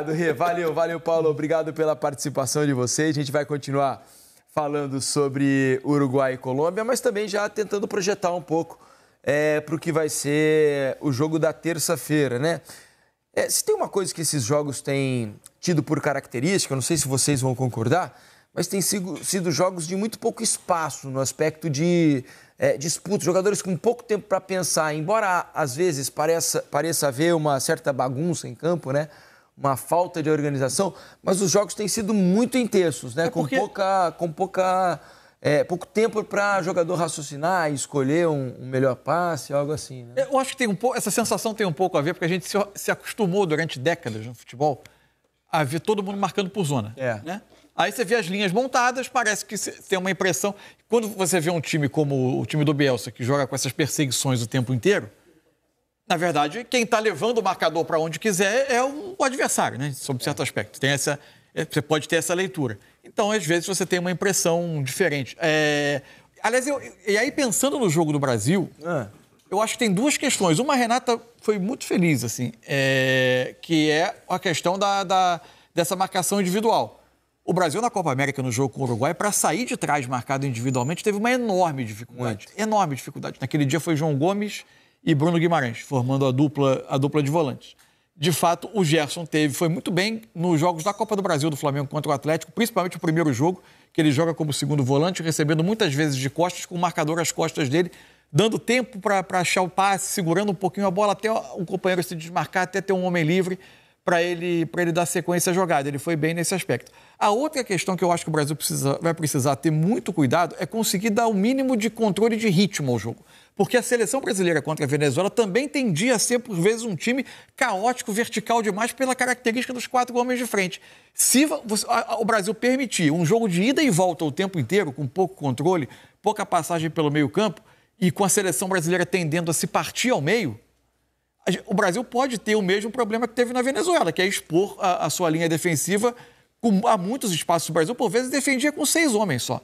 Obrigado, Valeu, valeu, Paulo. Obrigado pela participação de vocês. A gente vai continuar falando sobre Uruguai e Colômbia, mas também já tentando projetar um pouco é, para o que vai ser o jogo da terça-feira, né? É, se tem uma coisa que esses jogos têm tido por característica, não sei se vocês vão concordar, mas tem sido, sido jogos de muito pouco espaço no aspecto de é, disputa, jogadores com pouco tempo para pensar, embora às vezes pareça, pareça haver uma certa bagunça em campo, né? uma falta de organização, mas os jogos têm sido muito intensos, né? É porque... Com pouca, com pouca, é, pouco tempo para jogador raciocinar e escolher um, um, melhor passe, algo assim. Né? Eu acho que tem um pouco, essa sensação tem um pouco a ver porque a gente se, se acostumou durante décadas no futebol a ver todo mundo marcando por zona, é. né? Aí você vê as linhas montadas, parece que tem uma impressão. Quando você vê um time como o time do Bielsa, que joga com essas perseguições o tempo inteiro, na verdade, quem está levando o marcador para onde quiser é o adversário, né? Sob certo aspecto. Tem essa, é, você pode ter essa leitura. Então, às vezes, você tem uma impressão diferente. É... Aliás, eu... e aí, pensando no jogo do Brasil, ah. eu acho que tem duas questões. Uma, a Renata foi muito feliz, assim, é... que é a questão da, da, dessa marcação individual. O Brasil, na Copa América, no jogo com o Uruguai, para sair de trás marcado individualmente, teve uma enorme dificuldade. Muito. Enorme dificuldade. Naquele dia foi João Gomes e Bruno Guimarães, formando a dupla, a dupla de volantes. De fato, o Gerson teve, foi muito bem nos jogos da Copa do Brasil do Flamengo contra o Atlético, principalmente o primeiro jogo, que ele joga como segundo volante, recebendo muitas vezes de costas, com o marcador às costas dele, dando tempo para achar o passe, segurando um pouquinho a bola até o companheiro se desmarcar, até ter um homem livre para ele, ele dar sequência à jogada. Ele foi bem nesse aspecto. A outra questão que eu acho que o Brasil precisa, vai precisar ter muito cuidado é conseguir dar o mínimo de controle de ritmo ao jogo. Porque a seleção brasileira contra a Venezuela também tendia a ser, por vezes, um time caótico, vertical demais, pela característica dos quatro homens de frente. Se o Brasil permitir um jogo de ida e volta o tempo inteiro, com pouco controle, pouca passagem pelo meio-campo, e com a seleção brasileira tendendo a se partir ao meio, o Brasil pode ter o mesmo problema que teve na Venezuela, que é expor a, a sua linha defensiva com, a muitos espaços. do Brasil, por vezes, defendia com seis homens só.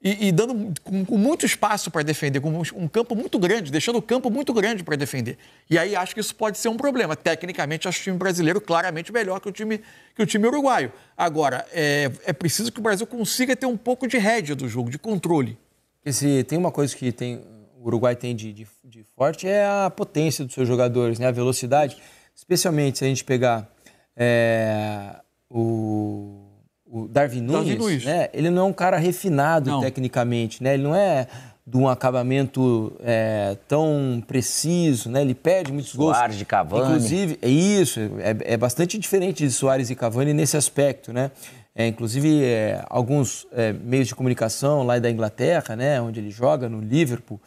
E, e dando com, com, muito espaço para defender, com um campo muito grande, deixando o campo muito grande para defender. E aí acho que isso pode ser um problema. Tecnicamente, acho o time brasileiro claramente melhor que o time, que o time uruguaio. Agora, é, é preciso que o Brasil consiga ter um pouco de rédea do jogo, de controle. Esse, tem uma coisa que tem o Uruguai tem de, de, de, forte é a potência dos seus jogadores, né? a velocidade. Especialmente se a gente pegar é, o, o Darwin Nunes, Darwin né? ele não é um cara refinado não. tecnicamente, né? ele não é de um acabamento é, tão preciso, né? ele perde muitos Soares gols. Soares de Cavani. Inclusive, é isso, é, é bastante diferente de Soares e Cavani nesse aspecto. Né? É, inclusive, é, alguns é, meios de comunicação lá da Inglaterra, né, onde ele joga, no Liverpool,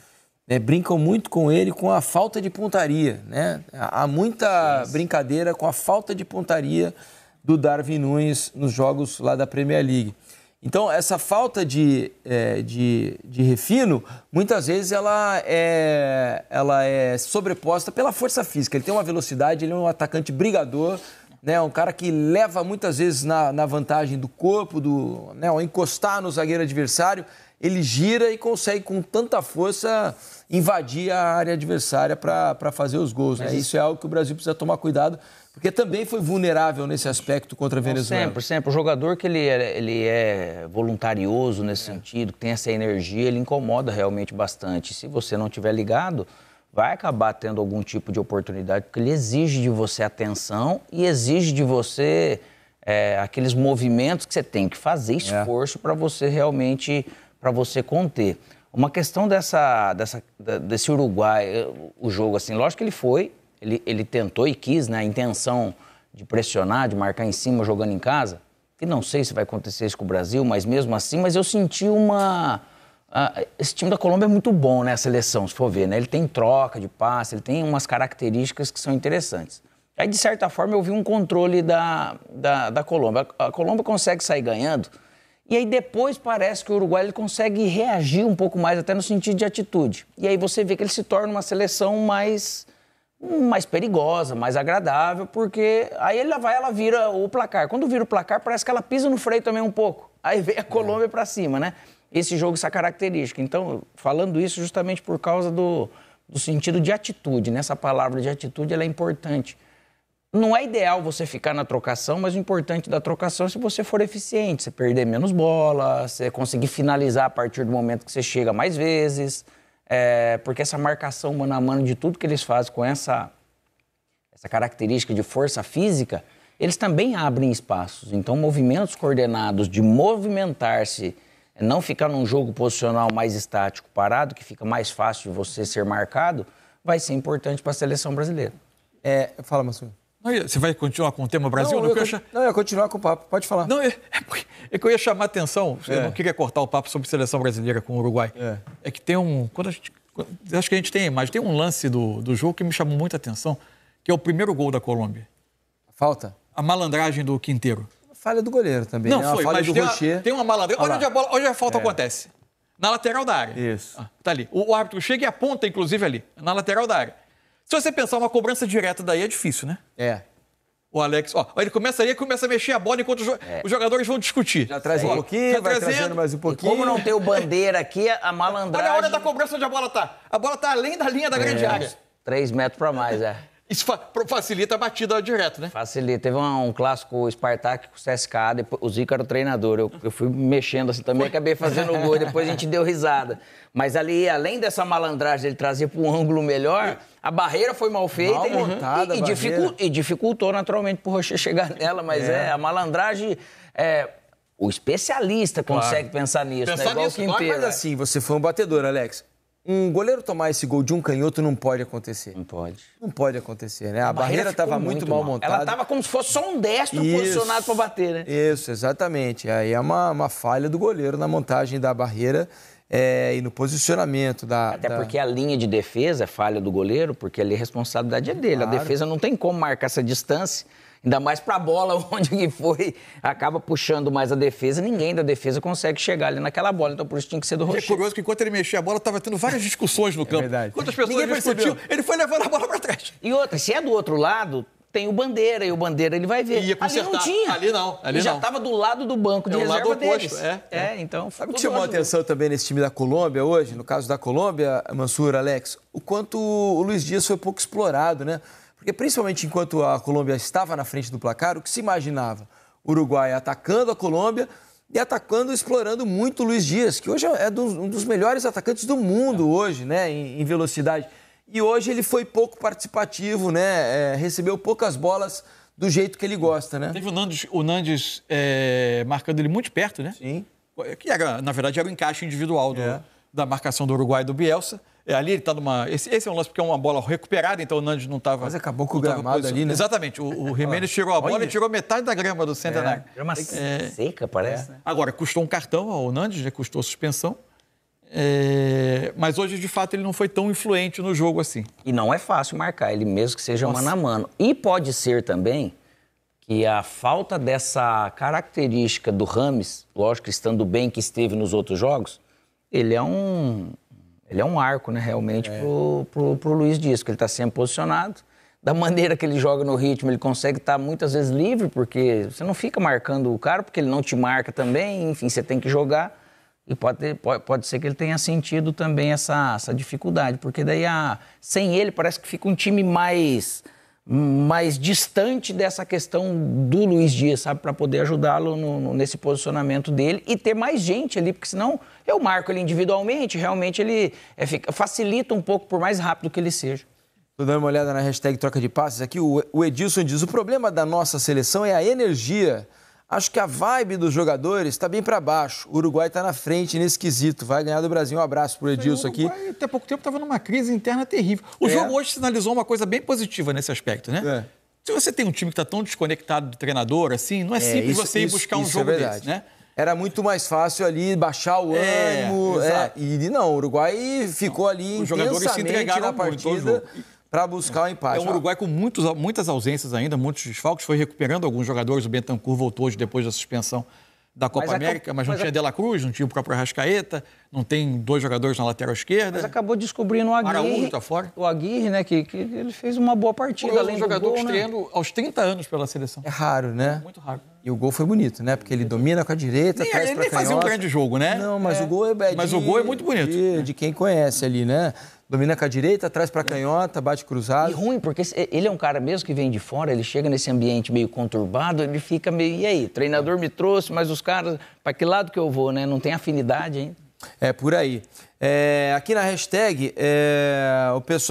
né, brincam muito com ele com a falta de pontaria. Né? Há muita brincadeira com a falta de pontaria do Darwin Nunes nos jogos lá da Premier League. Então, essa falta de, é, de, de, refino, muitas vezes ela é, ela é sobreposta pela força física. Ele tem uma velocidade, ele é um atacante brigador, né? um cara que leva muitas vezes na, na vantagem do corpo, do, né? ao encostar no zagueiro adversário, ele gira e consegue com tanta força invadir a área adversária para fazer os gols. Né? Isso é algo que o Brasil precisa tomar cuidado, porque também foi vulnerável nesse aspecto contra a Venezuela. Sempre, sempre. O jogador que ele é, ele é voluntarioso nesse é. sentido, que tem essa energia, ele incomoda realmente bastante. Se você não tiver ligado, vai acabar tendo algum tipo de oportunidade, porque ele exige de você atenção e exige de você é, aqueles movimentos que você tem que fazer, é. esforço para você realmente para você conter. Uma questão dessa, dessa, desse Uruguai, eh, o jogo, assim, lógico que ele foi, ele, ele tentou e quis, né? A intenção de pressionar, de marcar em cima, jogando em casa. E não sei se vai acontecer isso com o Brasil, mas mesmo assim, mas eu senti uma. esse time da Colômbia é muito bom, né? A seleção, se for ver, né? Ele tem troca de passe, ele tem umas características que são interessantes. Aí, de certa forma, eu vi um controle da, da, da Colômbia. a Colômbia consegue sair ganhando e aí depois parece que o Uruguai ele consegue reagir um pouco mais, até no sentido de atitude. E aí você vê que ele se torna uma seleção mais, mais perigosa, mais agradável, porque aí ela vai, ela vira o placar. Quando vira o placar, parece que ela pisa no freio também um pouco. Aí vem a Colômbia é. para cima, né? Esse jogo, essa característica. Então, falando isso justamente por causa do, do sentido de atitude, né? Essa palavra de atitude ela é importante não é ideal você ficar na trocação, mas o importante da trocação é se você for eficiente, você perder menos bola, você conseguir finalizar a partir do momento que você chega mais vezes, é, porque essa marcação mano a mano de tudo que eles fazem com essa, essa característica de força física, eles também abrem espaços. Então, movimentos coordenados de movimentar-se, não ficar num jogo posicional mais estático, parado, que fica mais fácil de você ser marcado, vai ser importante para a seleção brasileira. É, fala, Massu. Você vai continuar com o tema Brasil? Não, não eu, eu, não, eu ia continuar com o papo, pode falar. Não, é, é, é que eu ia chamar a atenção, é. eu não queria cortar o papo sobre seleção brasileira com o Uruguai. É, é que tem um. Quando a gente, acho que a gente tem a imagem, tem um lance do, do jogo que me chamou muita atenção, que é o primeiro gol da Colômbia. Falta? A malandragem do Quinteiro. Falha do goleiro também. Não, né? foi, falha mas do tem, Rocher. Uma, tem uma malandragem. Olha onde a, bola, onde a falta é. acontece. Na lateral da área. Isso. Ah, tá ali. O, o árbitro chega e aponta, inclusive, ali, na lateral da área. Se você pensar uma cobrança direta daí é difícil, né? É. O Alex, ó, ele começa e começa a mexer a bola enquanto jo é. os jogadores vão discutir. Já traz um pouquinho, Já vai trazendo. trazendo mais um pouquinho. E como não tem o bandeira aqui, a malandragem... Olha a hora da cobrança onde a bola tá. A bola tá além da linha da é. grande área. Três metros para mais, é. Isso fa facilita a batida direto, né? Facilita. Teve um, um clássico Spartak com o CSK, depois, o Zico era o treinador. Eu, eu fui mexendo assim também, acabei fazendo gol, depois a gente deu risada. Mas ali, além dessa malandragem, ele trazia para um ângulo melhor, a barreira foi mal feita mal montada, e, e, dificu, e, dificultou naturalmente para o Rocher chegar nela, mas é, é a malandragem. É, o especialista claro. consegue pensar nisso, pensar né? Igual nisso, o Quinteiro. É. Mas assim, você foi um batedor, Alex um goleiro tomar esse gol de um canhoto não pode acontecer. Não pode. Não pode acontecer, né? A, a barreira estava muito, muito mal, montada. Ela estava como se fosse só um destro Isso. posicionado para bater, né? Isso, exatamente. Aí é uma, uma falha do goleiro na montagem da barreira é, e no posicionamento da. Até da... porque a linha de defesa é falha do goleiro, porque ali a responsabilidade é dele. Claro. A defesa não tem como marcar essa distância. Ainda mais para a bola, onde que foi, acaba puxando mais a defesa. Ninguém da defesa consegue chegar ali naquela bola. Então, por isso tinha que ser do Rocher. É curioso que enquanto ele mexia a bola, estava tendo várias discussões no é campo. É verdade. Quantas pessoas Ninguém percebeu, ele foi levando a bola para trás. E outra, se é do outro lado, tem o Bandeira, e o Bandeira ele vai ver. ali não tinha. Ali não. Ali ele já estava do lado do banco de é reserva lado oposto, deles. É, é. é então... Sabe o que chamou a atenção também nesse time da Colômbia hoje? No caso da Colômbia, Mansur, Alex, o quanto o Luiz Dias foi pouco explorado, né? Porque, principalmente enquanto a Colômbia estava na frente do placar, o que se imaginava? Uruguai atacando a Colômbia e atacando, explorando muito o Luiz Dias, que hoje é um dos melhores atacantes do mundo, hoje, né, em velocidade. E hoje ele foi pouco participativo, né? É, recebeu poucas bolas do jeito que ele gosta, né? Teve o Nandes, o Nandes é, marcando ele muito perto, né? Sim. Que, era, na verdade, era o um encaixe individual do, é. da marcação do Uruguai e do Bielsa. É, ali ele está numa. Esse, esse, é um lance porque é uma bola recuperada, então o Nandes não estava. Mas acabou com o gramado ali, né? Exatamente. O, o Jimenez tirou a bola Olha. e tirou metade da grama do Centenário. É, grama é, seca, parece. Né? Agora, custou um cartão ao Nandes, né? custou suspensão. É, mas hoje, de fato, ele não foi tão influente no jogo assim. E não é fácil marcar ele, mesmo que seja Nossa. mano a mano. E pode ser também que a falta dessa característica do Rames, lógico, estando bem que esteve nos outros jogos, ele é um, ele é um arco, né, realmente, é. pro, pro, pro Luiz Dias, que ele está sempre assim, posicionado. Da maneira que ele joga no ritmo, ele consegue estar tá muitas vezes livre, porque você não fica marcando o cara, porque ele não te marca também, enfim, você tem que jogar. E pode, pode, pode ser que ele tenha sentido também essa, essa dificuldade, porque daí a, sem ele parece que fica um time mais mais distante dessa questão do Luiz Dias, sabe, para poder ajudá-lo nesse posicionamento dele e ter mais gente ali, porque senão eu marco ele individualmente, realmente ele é, fica, facilita um pouco, por mais rápido que ele seja. Estou dando uma olhada na hashtag troca de passes aqui. O, o Edilson diz: o problema da nossa seleção é a energia. Acho que a vibe dos jogadores está bem para baixo. O Uruguai está na frente nesse quesito. Vai ganhar do Brasil. Um abraço para o Edilson aqui. Até pouco tempo estava numa crise interna terrível. O é. jogo hoje sinalizou uma coisa bem positiva nesse aspecto, né? É. Se você tem um time que está tão desconectado do treinador, assim, não é, é simples isso, você ir isso, buscar um é jogo é desse, né? Era muito mais fácil ali baixar o é, ânimo. É, e não, o Uruguai ficou ali Os jogadores se entregaram na partida. Muito para buscar o empate. É um Uruguai com muitos, muitas ausências ainda, muitos desfalques, foi recuperando alguns jogadores. O Bentancur voltou hoje depois da suspensão da Copa mas América, mas não mas tinha a... De La Cruz, não tinha o próprio Arrascaeta, não tem dois jogadores na lateral esquerda. Mas acabou descobrindo o Aguirre. Araújo tá fora. O Aguirre, né, que, que ele fez uma boa partida. Além um jogador gol, né? estreando né? aos 30 anos pela seleção. É raro, né? muito raro. E o gol foi bonito, né? Porque ele domina com a direita, nem, traz ele nem fazia um grande jogo, né? Não, mas é. o gol é, é Mas de, o gol é muito bonito. De, de quem conhece ali, né? domina com a direita, traz para a é. canhota, bate cruzado. E ruim, porque ele é um cara mesmo que vem de fora, ele chega nesse ambiente meio conturbado, ele fica meio, e aí, treinador me trouxe, mas os caras, para que lado que eu vou, né? Não tem afinidade ainda. É, por aí. É, aqui na hashtag, é, o pessoal...